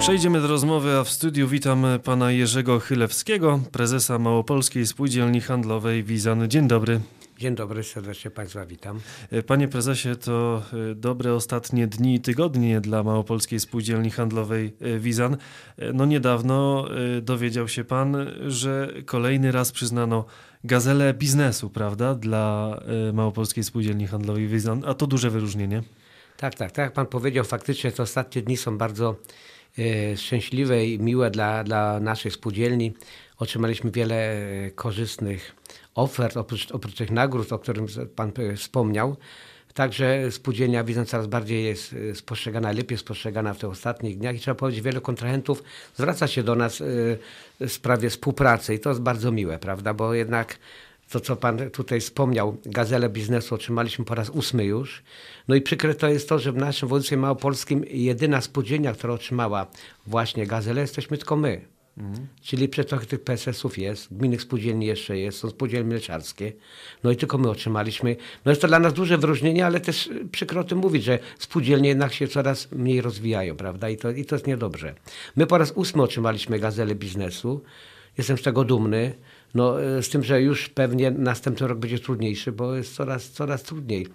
Przejdziemy do rozmowy, a w studiu witam pana Jerzego Chylewskiego, prezesa Małopolskiej Spółdzielni Handlowej Wizan. Dzień dobry. Dzień dobry, serdecznie Państwa witam. Panie prezesie, to e, dobre ostatnie dni i tygodnie dla Małopolskiej Spółdzielni Handlowej e, Wizan. E, no niedawno dowiedział się Pan, że kolejny raz przyznano gazelę biznesu, prawda, dla Małopolskiej Spółdzielni Handlowej Wizan, a to duże wyróżnienie. Tak, tak, tak jak Pan powiedział, faktycznie te ostatnie dni są bardzo E, szczęśliwe i miłe dla, dla naszej spółdzielni. Otrzymaliśmy wiele e, korzystnych ofert, oprócz, oprócz tych nagród, o których Pan e, wspomniał. Także spółdzielnia widzę coraz bardziej jest spostrzegana, lepiej spostrzegana w tych ostatnich dniach i trzeba powiedzieć, wielu kontrahentów zwraca się do nas w sprawie współpracy i to jest bardzo miłe, prawda, bo jednak to, co Pan tutaj wspomniał, gazelę biznesu otrzymaliśmy po raz ósmy już. No i przykre to jest to, że w naszym województwie małopolskim jedyna spółdzielnia, która otrzymała właśnie gazelę, jesteśmy tylko my. Mhm. Czyli przetoki tych PSS-ów jest, gminnych spółdzielni jeszcze jest, są spółdzielnie mleczarskie. No i tylko my otrzymaliśmy. No jest to dla nas duże wyróżnienie, ale też przykro o tym mówić, że spółdzielnie jednak się coraz mniej rozwijają, prawda? I to, i to jest niedobrze. My po raz ósmy otrzymaliśmy gazelę biznesu. Jestem z tego dumny. No, e, z tym, że już pewnie następny rok będzie trudniejszy, bo jest coraz, coraz trudniej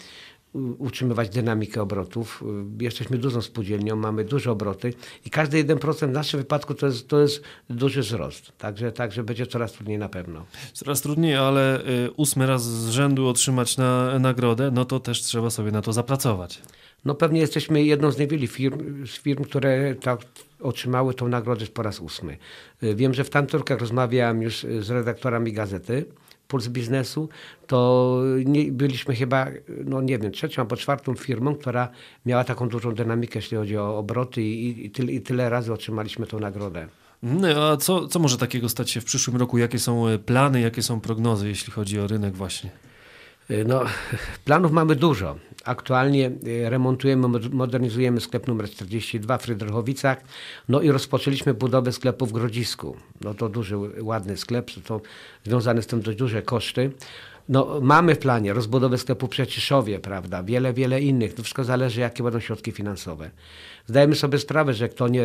utrzymywać dynamikę obrotów. E, jesteśmy dużą spółdzielnią, mamy duże obroty i każdy 1% w naszym wypadku to jest, to jest duży wzrost. Także, także będzie coraz trudniej na pewno. Coraz trudniej, ale e, ósmy raz z rzędu otrzymać na, nagrodę, no to też trzeba sobie na to zapracować. No pewnie jesteśmy jedną z niewielu firm, firm które ta, otrzymały tą nagrodę po raz ósmy. Y, wiem, że w tamtorkach rozmawiałem już y, z redaktorami gazety Puls Biznesu, to nie, byliśmy chyba, no nie wiem, trzecią albo czwartą firmą, która miała taką dużą dynamikę, jeśli chodzi o obroty i, i, tyle, i tyle razy otrzymaliśmy tą nagrodę. No, a co, co może takiego stać się w przyszłym roku? Jakie są y, plany, jakie są prognozy, jeśli chodzi o rynek właśnie? Y, no, planów mamy dużo. Aktualnie y, remontujemy, modernizujemy sklep numer 42 w Frydrychowicach. No i rozpoczęliśmy budowę sklepu w Grodzisku. No to duży, ładny sklep, to związane z tym dość duże koszty no, mamy w planie rozbudowę sklepu w prawda, wiele, wiele innych. To wszystko zależy, jakie będą środki finansowe. Zdajemy sobie sprawę, że kto nie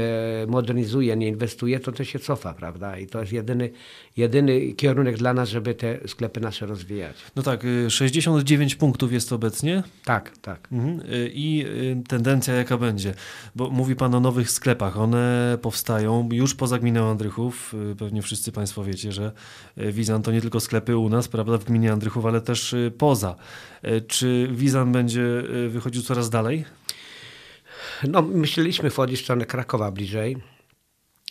modernizuje, nie inwestuje, to to się cofa, prawda? I to jest jedyny, jedyny kierunek dla nas, żeby te sklepy nasze rozwijać. No tak, 69 y, punktów jest obecnie. Tak, tak. Mhm. Y, I y, tendencja jaka będzie? Bo mówi Pan o nowych sklepach. One powstają już poza gminą Andrychów. Pewnie wszyscy Państwo wiecie, że Wizan to nie tylko sklepy u nas, prawda, w gminie Andrychów Węgrychów, ale też y, poza. E, czy Wizan będzie y, wychodził coraz dalej? No, myśleliśmy wchodzić w stronę Krakowa bliżej,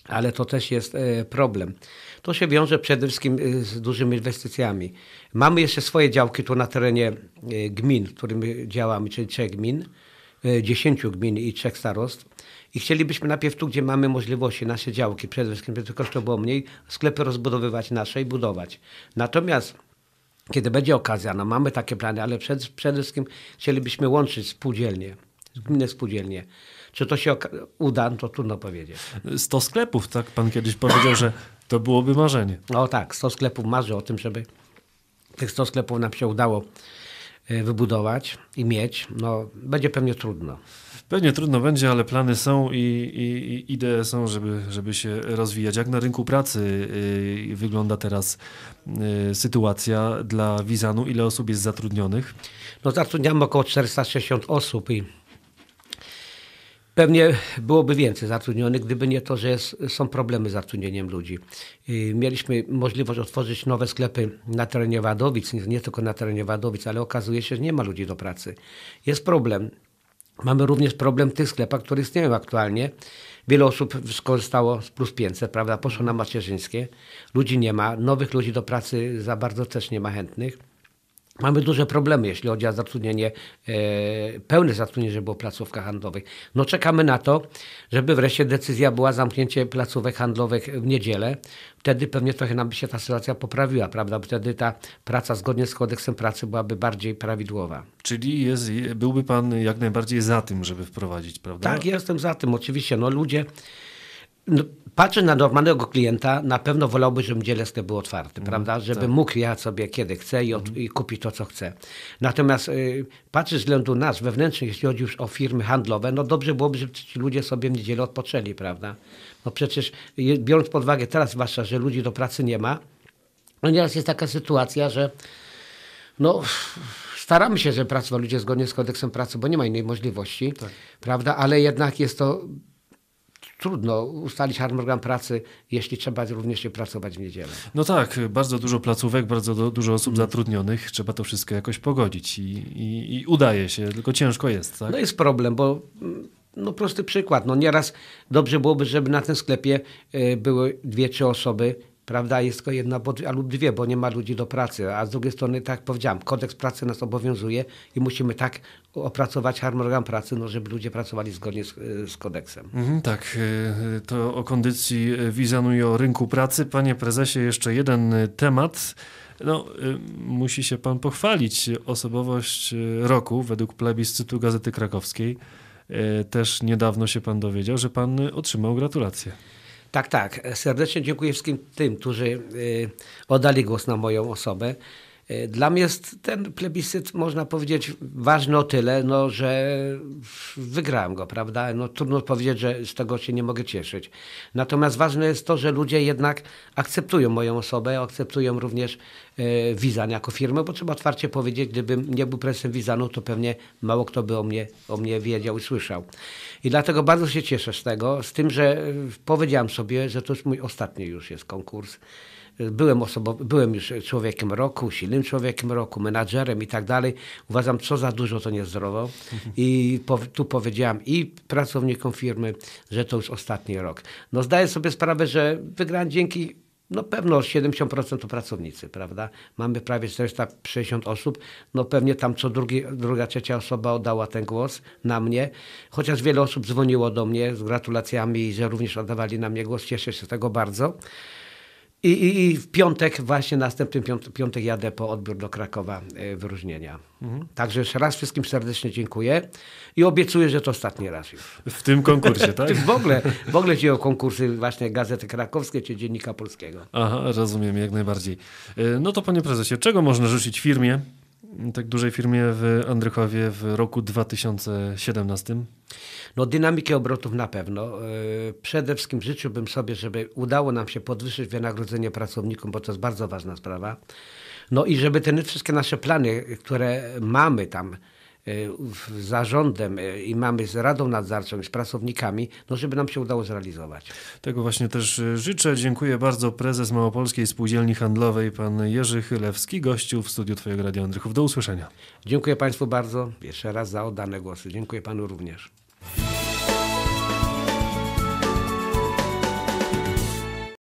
ale to też jest e, problem. To się wiąże przede wszystkim y, z dużymi inwestycjami. Mamy jeszcze swoje działki tu na terenie e, gmin, w którym działamy, czyli trzech gmin, dziesięciu gmin i trzech starost. I chcielibyśmy najpierw tu, gdzie mamy możliwości, nasze działki, przede wszystkim, żeby to kosztowało mniej, sklepy rozbudowywać nasze i budować. Natomiast kiedy będzie okazja, no mamy takie plany, ale przed, przede wszystkim chcielibyśmy łączyć spółdzielnie, gminne spółdzielnie. Czy to się uda, no to trudno powiedzieć. 100 sklepów, tak pan kiedyś powiedział, że to byłoby marzenie. No tak, 100 sklepów marzy o tym, żeby tych 100 sklepów nam się udało e, wybudować i mieć. No, będzie pewnie trudno. Pewnie trudno będzie, ale plany są i, i, i idee są, żeby, żeby się rozwijać. Jak na rynku pracy y, wygląda teraz y, sytuacja dla Wizanu? Ile osób jest zatrudnionych? No zatrudniamy około 460 osób i pewnie byłoby więcej zatrudnionych, gdyby nie to, że jest, są problemy z zatrudnieniem ludzi. Y, mieliśmy możliwość otworzyć nowe sklepy na terenie Wadowic, nie, nie tylko na terenie Wadowic, ale okazuje się, że nie ma ludzi do pracy. Jest problem Mamy również problem w tych sklepach, które istnieją aktualnie. Wiele osób skorzystało z plus 500, prawda? Poszło na macierzyńskie. Ludzi nie ma, nowych ludzi do pracy za bardzo też nie ma chętnych. Mamy duże problemy, jeśli chodzi o zatrudnienie, e, pełne zatrudnienie, żeby było placówka handlowych. No czekamy na to, żeby wreszcie decyzja była zamknięcie placówek handlowych w niedzielę. Wtedy pewnie trochę nam by się ta sytuacja poprawiła, prawda? Bo wtedy ta praca zgodnie z kodeksem pracy byłaby bardziej prawidłowa. Czyli jest, byłby pan jak najbardziej za tym, żeby wprowadzić, prawda? Tak, ja jestem za tym, oczywiście. No ludzie no, patrzę na normalnego klienta, na pewno wolałby, żeby dzieleskę był otwarty, mm, prawda? Żeby tak. mógł ja sobie kiedy chce i, od, mm. i kupić to, co chce. Natomiast y, patrzę z względu nas, wewnętrznych, jeśli chodzi już o firmy handlowe, no dobrze byłoby, żeby ci ludzie sobie w niedzielę odpoczęli, prawda? No przecież y, biorąc pod uwagę teraz zwłaszcza, że ludzi do pracy nie ma, no nieraz jest taka sytuacja, że no staramy się, żeby pracowali ludzie zgodnie z kodeksem pracy, bo nie ma innej możliwości, tak. prawda? Ale jednak jest to trudno ustalić harmonogram pracy, jeśli trzeba również się pracować w niedzielę. No tak, bardzo dużo placówek, bardzo do, dużo osób zatrudnionych, trzeba to wszystko jakoś pogodzić i, i, i udaje się, tylko ciężko jest. Tak? No jest problem, bo mm, no prosty przykład. No nieraz dobrze byłoby, żeby na tym sklepie y, były dwie, trzy osoby, prawda, jest tylko jedna albo dwie, bo nie ma ludzi do pracy, a z drugiej strony, tak jak powiedziałem, kodeks pracy nas obowiązuje i musimy tak opracować harmonogram pracy, no, żeby ludzie pracowali zgodnie z, z kodeksem. Mhm, tak, y, y, to o kondycji y, Wizanu i o rynku pracy. Panie prezesie, jeszcze jeden temat. No, musi się pan pochwalić. Osobowość roku według plebiscytu Gazety Krakowskiej. Też niedawno się pan dowiedział, że pan otrzymał gratulacje. Tak, tak. Serdecznie dziękuję wszystkim tym, którzy y, oddali głos na moją osobę. E, dla mnie jest ten plebiscyt, można powiedzieć, ważny o tyle, no, że wygrałem go, prawda? No, trudno powiedzieć, że z tego się nie mogę cieszyć. Natomiast ważne jest to, że ludzie jednak akceptują moją osobę, akceptują również e, Wizan jako firmę, bo trzeba otwarcie powiedzieć, gdybym nie był prezesem Wizanu, to pewnie mało kto by o mnie, o mnie wiedział i słyszał. I dlatego bardzo się cieszę z tego, z tym, że e, powiedziałem sobie, że to już mój ostatni już jest konkurs byłem, osobow- byłem już człowiekiem roku, silnym człowiekiem roku, menadżerem i tak dalej. Uważam, co za dużo to niezdrowo. I po- tu powiedziałam i pracownikom firmy, że to już ostatni rok. No zdaję sobie sprawę, że wygrałem dzięki no pewno 70% to pracownicy, prawda? Mamy prawie 460 osób. No pewnie tam co drugi, druga, trzecia osoba oddała ten głos na mnie. Chociaż wiele osób dzwoniło do mnie z gratulacjami, że również oddawali na mnie głos. Cieszę się z tego bardzo. I, i, I, w piątek, właśnie następny piątek jadę po odbiór do Krakowa e, wyróżnienia. Mhm. Także jeszcze raz wszystkim serdecznie dziękuję i obiecuję, że to ostatni raz już. W tym konkursie, tak? w ogóle, w ogóle ci o konkursy właśnie Gazety Krakowskie czy Dziennika Polskiego. Aha, rozumiem, jak najbardziej. E, no to panie prezesie, czego można rzucić firmie, tak dużej firmie w Andrychowie w roku 2017? No dynamiki obrotów na pewno. E, przede wszystkim życzyłbym sobie, żeby udało nam się podwyższyć wynagrodzenie pracownikom, bo to jest bardzo ważna sprawa. No i żeby te wszystkie nasze plany, które mamy tam, z e, zarządem e, i mamy z Radą Nadzorczą, z pracownikami, no żeby nam się udało zrealizować. Tego właśnie też e, życzę. Dziękuję bardzo prezes Małopolskiej Spółdzielni Handlowej, pan Jerzy Chylewski, gościu w studiu Twojego Radia Andrychów. Do usłyszenia. Dziękuję Państwu bardzo jeszcze raz za oddane głosy. Dziękuję Panu również.